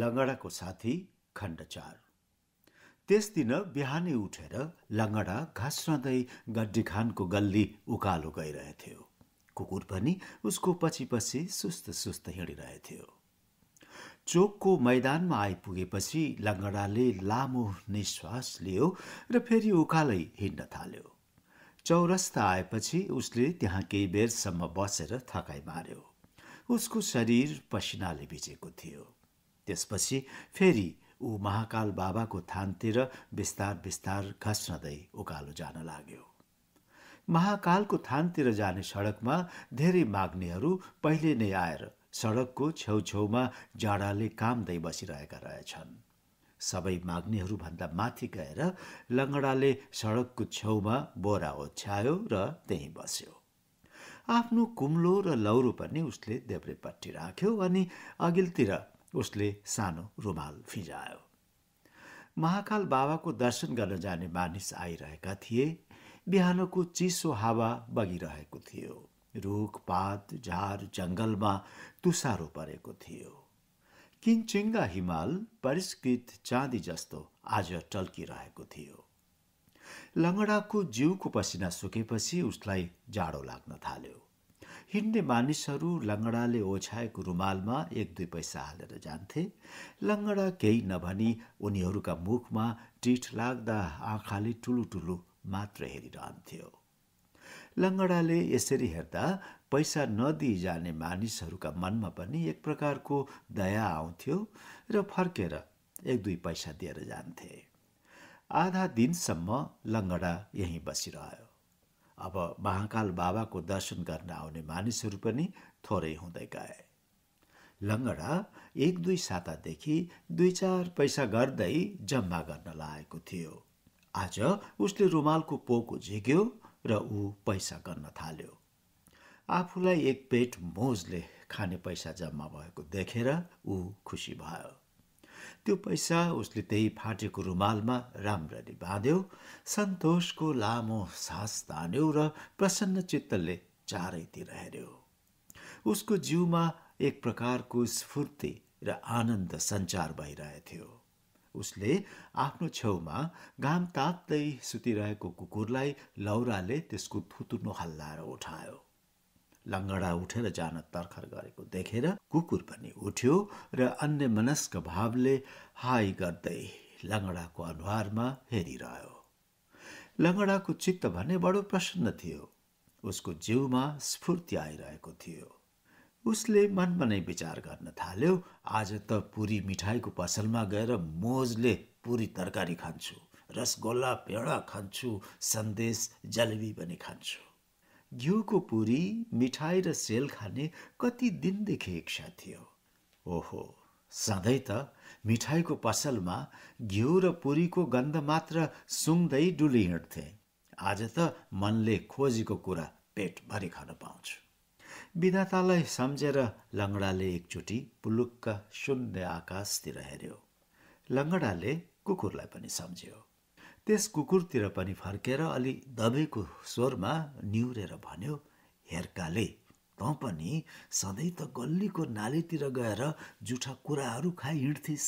लङ्गडाको साथी खण्ड चार त्यस दिन बिहानै उठेर लङ्गडा घाँस रहँदै गड्डी खानको गल्ली उकालो गइरहेथ्यो कुकुर पनि उसको पछि पछि सुस्त सुस्त हिँडिरहेथ्यो चोकको मैदानमा आइपुगेपछि लङ्गडाले लामो निश्वास लियो र फेरि उकालै हिँड्न थाल्यो चौरस्ता आएपछि उसले त्यहाँ केही बेरसम्म बसेर थकाइ मार्यो उसको शरीर पसिनाले भिजेको थियो त्यसपछि फेरि ऊ महाकाल बाबाको थानतिर बिस्तार बिस्तार घस्नदै उकालो जान लाग्यो महाकालको थानतिर जाने सडकमा धेरै माग्नेहरू पहिले नै आएर सडकको छेउछेउमा जाडाले कामदै बसिरहेका रहेछन् सबै माग्नेहरूभन्दा माथि गएर लङ्गडाले सडकको छेउमा बोरा ओछ्यायो र त्यहीँ बस्यो आफ्नो कुम्लो र लौरो पनि उसले देब्रेपट्टि राख्यो अनि अघिल्तिर उसले सानो रुमाल फिजायो महाकाल बाबाको दर्शन गर्न जाने मानिस आइरहेका थिए बिहानको चिसो हावा बगिरहेको थियो पात झार जङ्गलमा तुसारो परेको थियो किङचिङ्गा हिमाल परिष्कृत चाँदी जस्तो आज टल्किरहेको थियो लङ्गडाको जिउको पसिना सुकेपछि उसलाई जाडो लाग्न थाल्यो हिँड्ने मानिसहरू लङ्गडाले ओछ्याएको रुमालमा एक दुई पैसा हालेर जान्थे लङ्गडा केही नभनी उनीहरूका मुखमा टिठ लाग्दा आँखाले टुलुटुलु मात्र हेरिरहन्थ्यो लङ्गडाले यसरी हेर्दा पैसा नदिई जाने मानिसहरूका मनमा पनि एक प्रकारको दया आउँथ्यो र फर्केर एक दुई पैसा दिएर जान्थे आधा दिनसम्म लङ्गडा यहीँ बसिरह्यो अब महाकाल बाबाको दर्शन गर्न आउने मानिसहरू पनि थोरै हुँदै गए लङ्गडा एक दुई सातादेखि दुई चार पैसा गर्दै जम्मा गर्न लागेको थियो आज उसले रुमालको पोको झिक्यो र ऊ पैसा गर्न थाल्यो आफूलाई एक पेट मोजले खाने पैसा जम्मा भएको देखेर ऊ खुसी भयो त्यो पैसा उसले त्यही फाटेको रुमालमा राम्ररी बाँध्यो सन्तोषको लामो सास तान्यो र प्रसन्न चित्तले चारैतिर हेऱ्यो उसको जिउमा एक प्रकारको स्फूर्ति र आनन्द सञ्चार थियो उसले आफ्नो छेउमा घाम तात्दै सुतिरहेको कुकुरलाई लौराले त्यसको थुतुनो हल्लाएर उठायो लङ्गडा उठेर जान तर्खर गरेको देखेर कुकुर पनि उठ्यो र अन्य मनस्क भावले हाई गर्दै लङ्गडाको अनुहारमा हेरिरह्यो लङ्गडाको चित्त भने बडो प्रसन्न थियो उसको जिउमा स्फूर्ति आइरहेको थियो उसले मनमा नै विचार गर्न थाल्यो आज त पुरी मिठाईको पसलमा गएर मोजले पुरी तरकारी खान्छु रसगोल्ला पेडा खान्छु सन्देश जलेबी पनि खान्छु घिउको पुरी मिठाई र सेल खाने कति दिनदेखि इच्छा थियो ओहो सधैँ त मिठाईको पसलमा घिउ र पुरीको गन्ध मात्र सुँग्दै डुली हिँड्थे आज त मनले खोजेको कुरा पेट पेटभरि खान पाउँछु विधातालाई सम्झेर लङ्गडाले एकचोटि पुलुक्क शून्य आकाशतिर हेऱ्यो लङ्गडाले कुकुरलाई पनि सम्झ्यो त्यस कुकुरतिर पनि फर्केर अलि दबेको स्वरमा निहुरेर भन्यो हेर्काले तँ पनि सधैँ त गल्लीको नालीतिर गएर जुठा कुराहरू खाइ हिँड्थिस्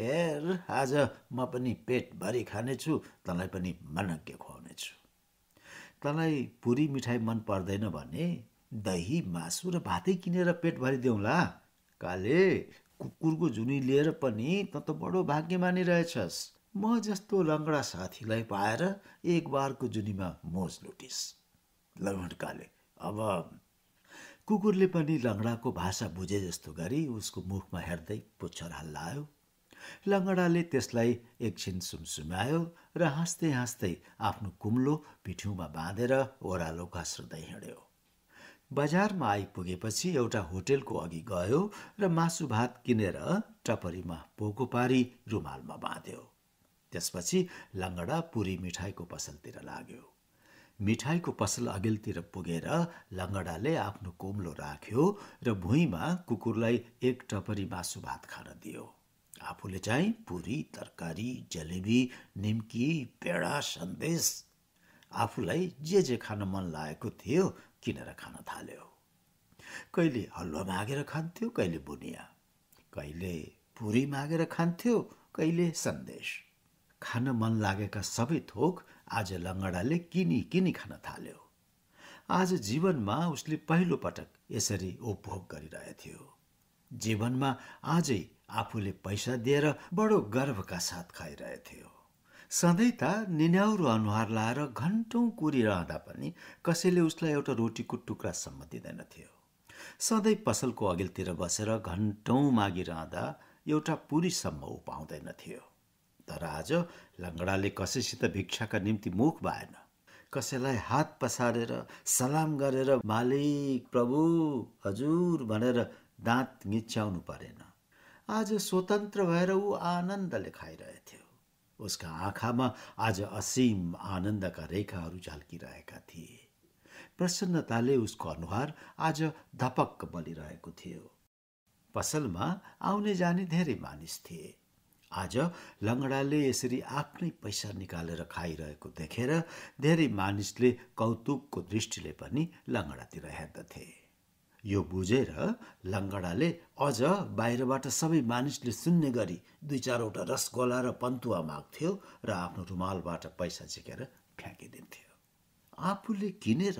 हेर आज म पनि पेटभरि खानेछु तँलाई पनि मनज्ञ खुवाउनेछु तँलाई पुरी मिठाई मन पर्दैन भने दही मासु र भातै किनेर भरि देऊला काले कुकुरको झुनी लिएर पनि तँ त बडो भाग्य मानिरहेछस् म जस्तो लङ्गडा साथीलाई पाएर एक बारको जुनीमा मोज लुटिस लघुटकाले अब कुकुरले पनि लङ्गडाको भाषा बुझे जस्तो गरी उसको मुखमा हेर्दै पुच्छर हल्लायो लङ्गडाले त्यसलाई एकछिन सुमसुमायो र हाँस्दै हाँस्दै आफ्नो कुम्लो पिठ्यौँमा बाँधेर ओह्रालो घस्रदै हिँड्यो बजारमा आइपुगेपछि एउटा होटेलको अघि गयो र मासु भात किनेर टपरीमा पोको पारी रुमालमा बाँध्यो त्यसपछि लङ्गडा पुरी मिठाईको पसलतिर लाग्यो मिठाईको पसल अघिल्तिर पुगेर लङ्गडाले आफ्नो कोम्लो राख्यो र भुइँमा कुकुरलाई एक टपरी मासु भात खान दियो आफूले चाहिँ पुरी तरकारी जलेबी निम्की पेडा सन्देश आफूलाई जे जे खान मन लागेको थियो किनेर खान थाल्यो कहिले हलुवा मागेर खान्थ्यो कहिले बुनिया कहिले पुरी मागेर खान्थ्यो कहिले सन्देश खान मन लागेका सबै थोक आज लङ्गडाले किनी किनी खान थाल्यो आज जीवनमा उसले पहिलो पटक यसरी उपभोग गरिरहेथ्यो जीवनमा आजै आफूले पैसा दिएर बडो गर्वका साथ खाइरहेथ्यो थियो सधैँ त निन्याउरो अनुहार लाएर घन्टौँ कुरिरहँदा पनि कसैले उसलाई एउटा रोटीको टुक्रासम्म दिँदैनथ्यो सधैँ पसलको अघिल्तिर बसेर घन्टौँ मागिरहँदा एउटा पुरीसम्म ऊ पाउँदैनथ्यो तर आज लङ्गडाले कसैसित भिक्षाका निम्ति मुख भएन कसैलाई हात पसारेर सलाम गरेर मालिक प्रभु हजुर भनेर दाँत निच्याउनु परेन आज स्वतन्त्र भएर ऊ आनन्दले खाइरहेथ्यो उसका आँखामा आज असीम आनन्दका रेखाहरू झल्किरहेका थिए प्रसन्नताले उसको अनुहार आज धपक्क बलिरहेको थियो पसलमा आउने जाने धेरै मानिस थिए आज लङ्गडाले यसरी आफ्नै पैसा निकालेर खाइरहेको देखेर धेरै मानिसले कौतुकको दृष्टिले पनि लङ्गडातिर हेर्दथे यो बुझेर लङ्गडाले अझ बाहिरबाट सबै मानिसले सुन्ने गरी दुई चारवटा रसगोला र पन्तुवा माग्थ्यो र आफ्नो रुमालबाट पैसा झिकेर फ्याँकिदिन्थ्यो आफूले किनेर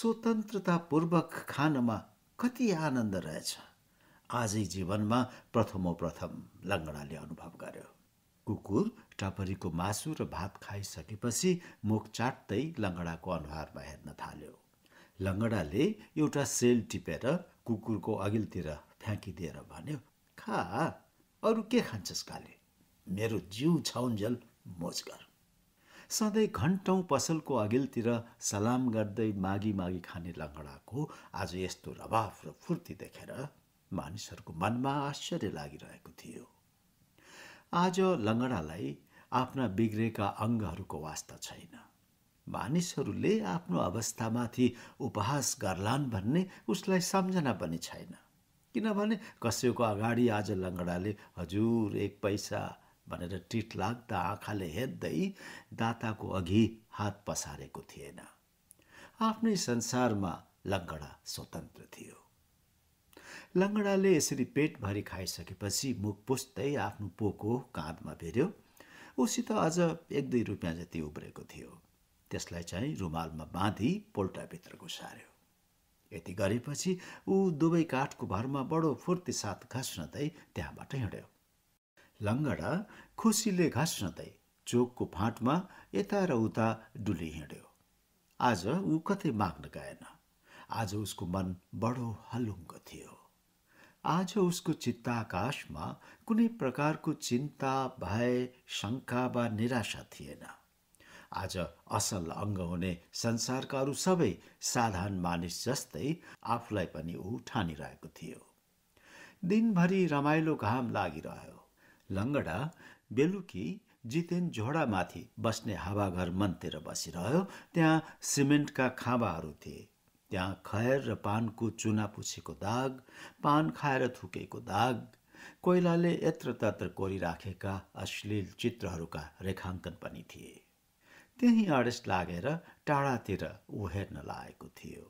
स्वतन्त्रतापूर्वक खानमा कति आनन्द रहेछ आजै जीवनमा प्रथम लङ्गडाले अनुभव गर्यो कुकुर टपरीको मासु र भात खाइसकेपछि मुख चाट्दै लङ्गडाको अनुहारमा हेर्न थाल्यो लङ्गडाले एउटा सेल टिपेर कुकुरको अघिल्तिर फ्याँकिदिएर भन्यो खा अरू के खान्छस् काले मेरो जिउ छाउन्जेल मोजगर सधैँ घन्टौँ पसलको अघिल्तिर सलाम गर्दै मागी मागी खाने लङ्गडाको आज यस्तो रवाफ र फुर्ती देखेर मानिसहरूको मनमा आश्चर्य लागिरहेको थियो आज लङ्गडालाई आफ्ना बिग्रेका अङ्गहरूको वास्ता छैन मानिसहरूले आफ्नो अवस्थामाथि उपहास गर्लान् भन्ने उसलाई सम्झना पनि छैन किनभने कसैको अगाडि आज लङ्गडाले हजुर एक पैसा भनेर टिट लाग्दा आँखाले हेर्दै दाताको अघि हात पसारेको थिएन आफ्नै संसारमा लङ्गडा स्वतन्त्र थियो लङ्गडाले यसरी पेटभरि खाइसकेपछि मुख पुस्दै आफ्नो पोको काँधमा भेर्यो उसित अझ एक दुई रुपियाँ जति उब्रेको थियो त्यसलाई चाहिँ रुमालमा बाँधी पोल्टाभित्र घुसार्यो यति गरेपछि ऊ दुवै काठको भरमा बडो फुर्ती साथ घस्नदै त्यहाँबाट हिँड्यो लङ्गडा खुसीले घस्नदै चोकको फाँटमा यता र उता डुली हिँड्यो आज ऊ कतै माग्न गएन आज उसको मन बडो हलुङ्गो थियो आज उसको चित्ताकाशमा कुनै प्रकारको चिन्ता भय शङ्का वा निराशा थिएन आज असल अङ्ग हुने संसारका अरू सबै साधारण मानिस जस्तै आफूलाई पनि ऊ ठानिरहेको थियो दिनभरि रमाइलो घाम लागिरह्यो लङ्गडा बेलुकी जितेन झोडामाथि बस्ने हावाघर मनतिर बसिरह्यो त्यहाँ सिमेन्टका खाँबाहरू थिए त्यहाँ खैर र पानको चुना पुछेको दाग पान खाएर थुकेको दाग कोइलाले यत्रतत्र कोरिराखेका अश्लील चित्रहरूका रेखाङ्कन पनि थिए त्यही आडेस लागेर टाढातिर ऊ हेर्न लागेको थियो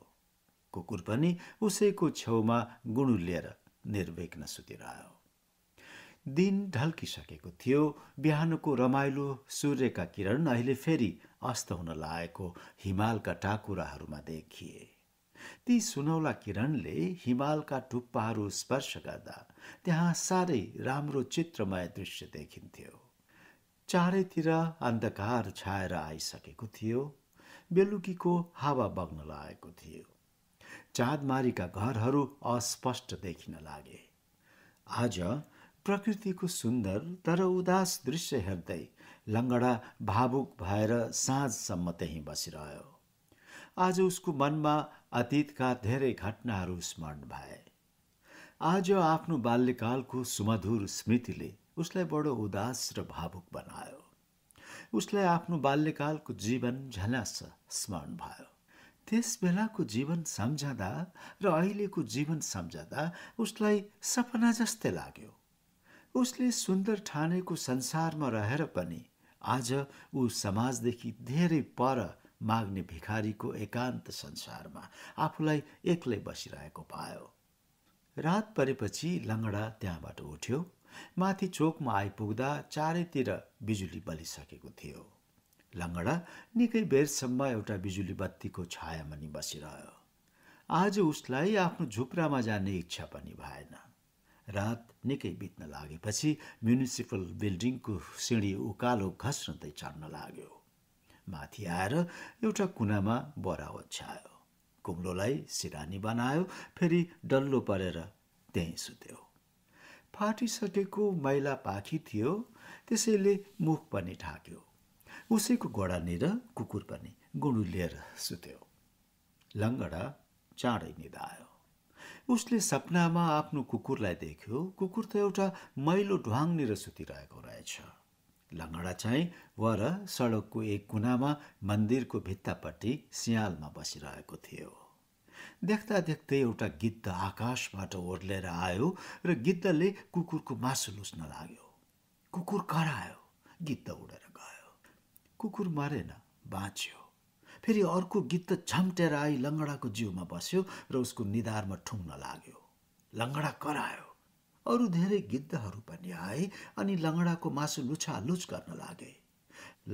कुकुर पनि उसैको छेउमा गुणु लिएर निर्विघ्न सुतिरह्यो दिन ढल्किसकेको थियो बिहानको रमाइलो सूर्यका किरण अहिले फेरि अस्त हुन लागेको हिमालका टाकुराहरूमा देखिए ती सुनौला किरणले हिमालका टुप्पाहरू स्पर्श गर्दा त्यहाँ साह्रै राम्रो चित्रमय दृश्य देखिन्थ्यो चारैतिर अन्धकार छाएर आइसकेको थियो बेलुकीको हावा बग्न लागेको थियो चाँदमारीका घरहरू अस्पष्ट देखिन लागे आज प्रकृतिको सुन्दर तर उदास दृश्य हेर्दै लङ्गडा भावुक भएर साँझसम्म त्यहीँ बसिरह्यो आज उसको मनमा अतीतका धेरै घटनाहरू स्मरण भए आज आफ्नो बाल्यकालको सुमधुर स्मृतिले उसलाई बडो उदास र भावुक बनायो उसलाई आफ्नो बाल्यकालको जीवन झलास स्मरण भयो त्यस बेलाको जीवन सम्झँदा र अहिलेको जीवन सम्झँदा उसलाई सपना जस्तै लाग्यो उसले सुन्दर ठानेको संसारमा रहेर पनि आज ऊ समाजदेखि धेरै पर माग्ने भिखारीको एकान्त संसारमा आफूलाई एक्लै बसिरहेको पायो रात परेपछि लङ्गडा त्यहाँबाट उठ्यो माथि चोकमा आइपुग्दा चारैतिर बिजुली बलिसकेको थियो लङ्गडा निकै बेरसम्म एउटा बिजुली बत्तीको छायामा नि बसिरह्यो आज उसलाई आफ्नो झुप्रामा जाने इच्छा पनि भएन रात निकै बित्न लागेपछि म्युनिसिपल बिल्डिङको सिँढी उकालो घस्रँदै चढ्न लाग्यो माथि आएर एउटा कुनामा बरा ओछ्यायो कुम्लोलाई सिरानी बनायो फेरि डल्लो परेर त्यहीँ सुत्यो फाटिसकेको मैला पाखी थियो त्यसैले मुख पनि ढाक्यो उसैको निर कुकुर पनि लिएर सुत्यो लङ्गडा चाँडै निधायो उसले सपनामा आफ्नो कुकुरलाई देख्यो कुकुर त एउटा मैलो ढुवाङनिर सुतिरहेको रहेछ लङ्गडा चाहिँ वर सडकको एक कुनामा मन्दिरको भित्तापट्टि सियालमा बसिरहेको थियो देख्दा देख्दै एउटा गिद्ध आकाशबाट ओर्लेर आयो र गिद्धले कुकुरको मासु लुस्न लाग्यो कुकुर करायो गिद्ध उडेर गयो कुकुर मरेन बाँच्यो फेरि अर्को गिद्ध झम्टेर आई लङ्गडाको जिउमा बस्यो र उसको निधारमा ठुङ्न लाग्यो लङ्गडा करायो अरू धेरै गिद्धहरू पनि आए अनि लङ्गडाको मासु लुच गर्न लागे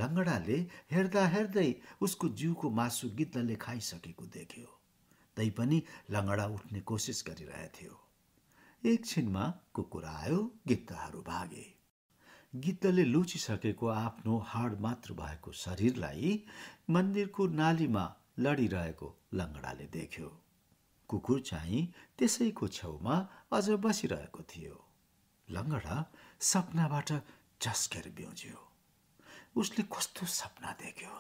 लङ्गडाले हेर्दा हेर्दै उसको जिउको मासु गिद्धले खाइसकेको देख्यो तैपनि लङ्गडा उठ्ने कोसिस गरिरहेथ्यो एकछिनमा कुकुर आयो गिद्धहरू भागे गिद्धले लुचिसकेको आफ्नो हाड मात्र भएको शरीरलाई मन्दिरको नालीमा लडिरहेको लङ्गडाले देख्यो कुकुर चाहिँ त्यसैको छेउमा अझ बसिरहेको थियो लङ्गडा सपनाबाट झस्केर बिउज्यो उसले कस्तो सपना देख्यो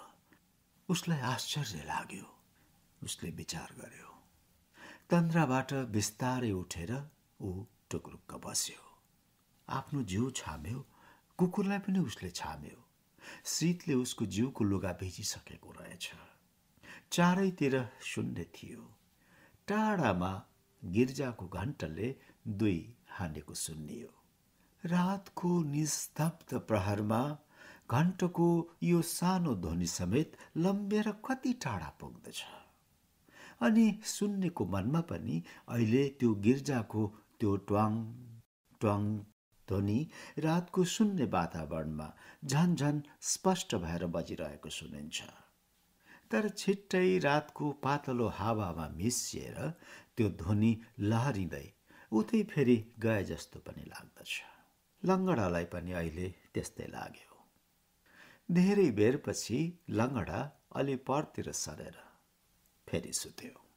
उसलाई आश्चर्य लाग्यो उसले विचार गर्यो तन्द्राबाट बिस्तारै उठेर ऊ टुक्रुक्क बस्यो आफ्नो जिउ छाम्यो कुकुरलाई पनि उसले छाम्यो शीतले उसको जिउको लुगा भिजिसकेको रहेछ चारैतिर शून्य थियो टाढामा गिर्जाको घण्टले दुई हानेको सुन्नियो रातको निस्तब्ध प्रहरमा घण्टको यो सानो ध्वनि समेत लम्बेर कति टाढा पुग्दछ अनि सुन्नेको मनमा पनि अहिले त्यो गिर्जाको त्यो ट्वाङ ट्वाङ ध्वनि रातको सुन्ने वातावरणमा झन् झन स्पष्ट भएर बजिरहेको सुनिन्छ तर छिट्टै रातको पातलो हावामा मिसिएर त्यो ध्वनि लहरिँदै उतै फेरि गए जस्तो पनि लाग्दछ लङ्गडालाई पनि अहिले त्यस्तै लाग्यो धेरै बेरपछि लङ्गडा अलि परतिर सरेर फेरि सुत्यो